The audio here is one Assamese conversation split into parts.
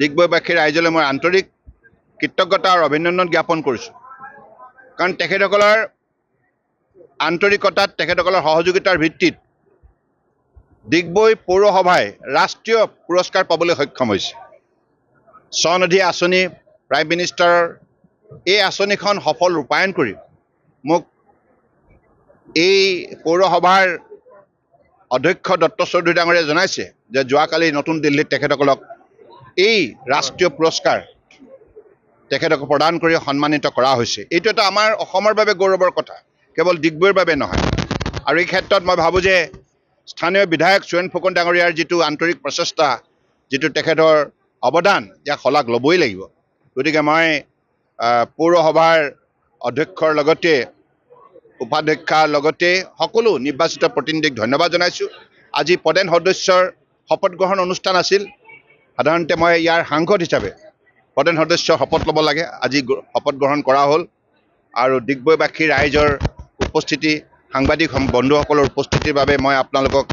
ডিগবৈবাসীৰ ৰাইজলৈ মই আন্তৰিক কৃতজ্ঞতা আৰু অভিনন্দন জ্ঞাপন কৰিছোঁ কাৰণ তেখেতসকলৰ আন্তৰিকতাত তেখেতসকলৰ সহযোগিতাৰ ভিত্তিত ডিগবৈ পৌৰসভাই ৰাষ্ট্ৰীয় পুৰস্কাৰ পাবলৈ সক্ষম হৈছে স্বনধি আঁচনি প্ৰাইম মিনিষ্টাৰৰ এই আঁচনিখন সফল ৰূপায়ণ কৰি মোক এই পৌৰসভাৰ অধ্যক্ষ দত্ত চৌধুৰী ডাঙৰীয়াই জনাইছে যে যোৱাকালি নতুন দিল্লীত তেখেতসকলক এই ৰাষ্ট্ৰীয় পুৰস্কাৰ তেখেতক প্ৰদান কৰি সন্মানিত কৰা হৈছে এইটো এটা আমাৰ অসমৰ বাবে গৌৰৱৰ কথা কেৱল ডিগবৈৰ বাবে নহয় আৰু এই ক্ষেত্ৰত মই ভাবোঁ যে স্থানীয় বিধায়ক সুৰেণ ফুকন ডাঙৰীয়াৰ যিটো আন্তৰিক প্ৰচেষ্টা যিটো তেখেতৰ অৱদান ইয়াক শলাগ ল'বই লাগিব গতিকে মই পৌৰসভাৰ অধ্যক্ষৰ লগতে উপাধ্যক্ষাৰ লগতে সকলো নিৰ্বাচিত প্ৰতিনিধিক ধন্যবাদ জনাইছোঁ আজি পদেন সদস্যৰ শপত গ্ৰহণ অনুষ্ঠান আছিল সাধাৰণতে মই ইয়াৰ সাংসদ হিচাপে প্ৰধান সদস্য শপত ল'ব লাগে আজি শপত গ্ৰহণ কৰা হ'ল আৰু ডিগবৈবাসী ৰাইজৰ উপস্থিতি সাংবাদিক বন্ধুসকলৰ উপস্থিতিৰ বাবে মই আপোনালোকক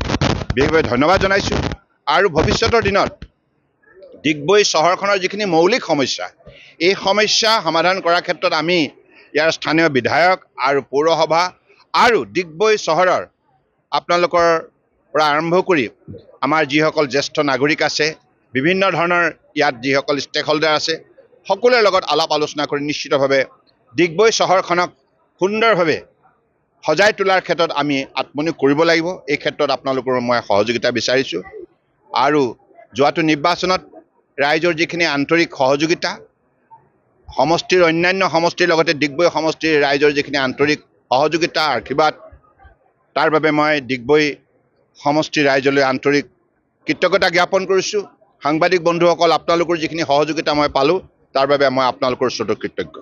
বিশেষভাৱে ধন্যবাদ জনাইছোঁ আৰু ভৱিষ্যতৰ দিনত ডিগবৈ চহৰখনৰ যিখিনি মৌলিক সমস্যা এই সমস্যা সমাধান কৰাৰ ক্ষেত্ৰত আমি ইয়াৰ স্থানীয় বিধায়ক আৰু পৌৰসভা আৰু ডিগবৈ চহৰৰ আপোনালোকৰ পৰা আৰম্ভ কৰি আমাৰ যিসকল জ্যেষ্ঠ নাগৰিক আছে বিভিন্ন ধৰণৰ ইয়াত যিসকল ষ্টেক হোল্ডাৰ আছে সকলোৰে লগত আলাপ আলোচনা কৰি নিশ্চিতভাৱে ডিগবৈ চহৰখনক সুন্দৰভাৱে সজাই তোলাৰ ক্ষেত্ৰত আমি আত্মনিয়োগ কৰিব লাগিব এই ক্ষেত্ৰত আপোনালোকৰ মই সহযোগিতা বিচাৰিছোঁ আৰু যোৱাটো নিৰ্বাচনত ৰাইজৰ যিখিনি আন্তৰিক সহযোগিতা সমষ্টিৰ অন্যান্য সমষ্টিৰ লগতে ডিগবৈ সমষ্টিৰ ৰাইজৰ যিখিনি আন্তৰিক সহযোগিতা আশীৰ্বাদ তাৰ বাবে মই ডিগবৈ সমষ্টিৰ ৰাইজলৈ আন্তৰিক কৃতজ্ঞতা জ্ঞাপন কৰিছোঁ সাংবাদিক বন্ধুসকল আপোনালোকৰ যিখিনি সহযোগিতা মই পালোঁ তাৰ বাবে মই আপোনালোকৰ ওচৰত কৃতজ্ঞ